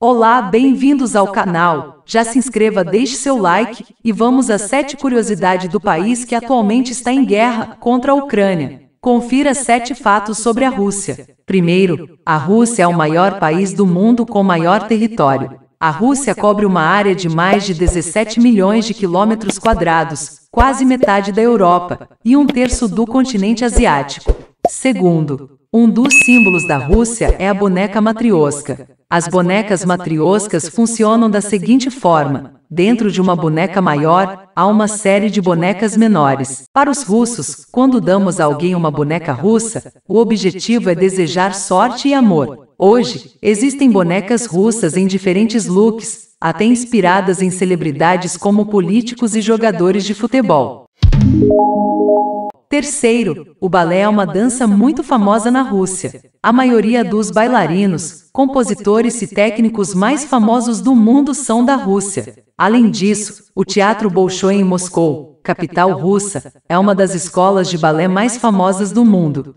Olá, bem-vindos ao canal. Já se inscreva, deixe seu like e vamos às sete curiosidades do país que atualmente está em guerra contra a Ucrânia. Confira sete fatos sobre a Rússia. Primeiro, a Rússia é o maior país do mundo com maior território. A Rússia cobre uma área de mais de 17 milhões de quilômetros quadrados, quase metade da Europa, e um terço do continente asiático. Segundo, um dos símbolos da Rússia é a boneca matriosca. As bonecas matrioscas funcionam da seguinte forma: dentro de uma boneca maior, há uma série de bonecas menores. Para os russos, quando damos a alguém uma boneca russa, o objetivo é desejar sorte e amor. Hoje, existem bonecas russas em diferentes looks, até inspiradas em celebridades como políticos e jogadores de futebol. Terceiro, o balé é uma dança muito famosa na Rússia. A maioria dos bailarinos, compositores e técnicos mais famosos do mundo são da Rússia. Além disso, o Teatro Bolshoi em Moscou, capital russa, é uma das escolas de balé mais famosas do mundo.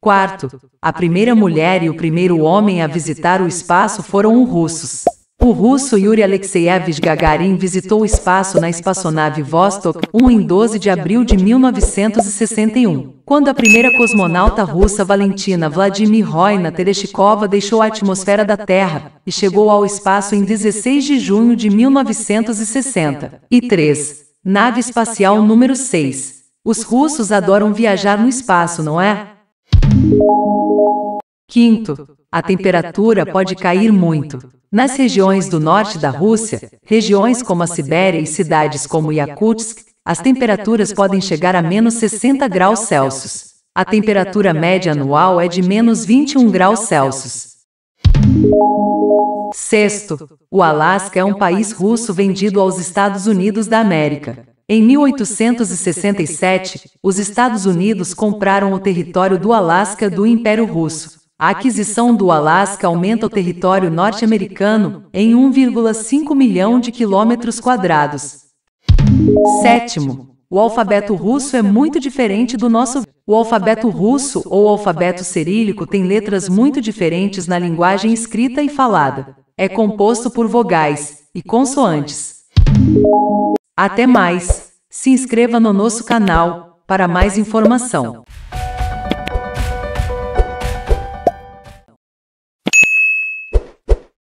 Quarto, a primeira mulher e o primeiro homem a visitar o espaço foram russos. O russo Yuri Alexeyevich Gagarin visitou o espaço na espaçonave Vostok 1 em 12 de abril de 1961, quando a primeira cosmonauta russa Valentina Vladimirovna Tereshkova deixou a atmosfera da Terra e chegou ao espaço em 16 de junho de 1963. Nave espacial número 6. Os russos adoram viajar no espaço, não é? Quinto, a temperatura pode cair muito. Nas regiões do norte da Rússia, regiões como a Sibéria e cidades como Yakutsk, as temperaturas podem chegar a menos 60 graus Celsius. A temperatura média anual é de é menos 21 graus Celsius. Sexto, o Alasca é um país russo vendido aos Estados Unidos da América. Em 1867, os Estados Unidos compraram o território do Alasca do Império Russo. A aquisição do Alasca aumenta o território norte-americano em 1,5 milhão de quilômetros quadrados. Sétimo, o alfabeto russo é muito diferente do nosso. O alfabeto russo ou alfabeto cirílico tem letras muito diferentes na linguagem escrita e falada. É composto por vogais e consoantes. Até mais! Se inscreva no nosso canal para mais informação.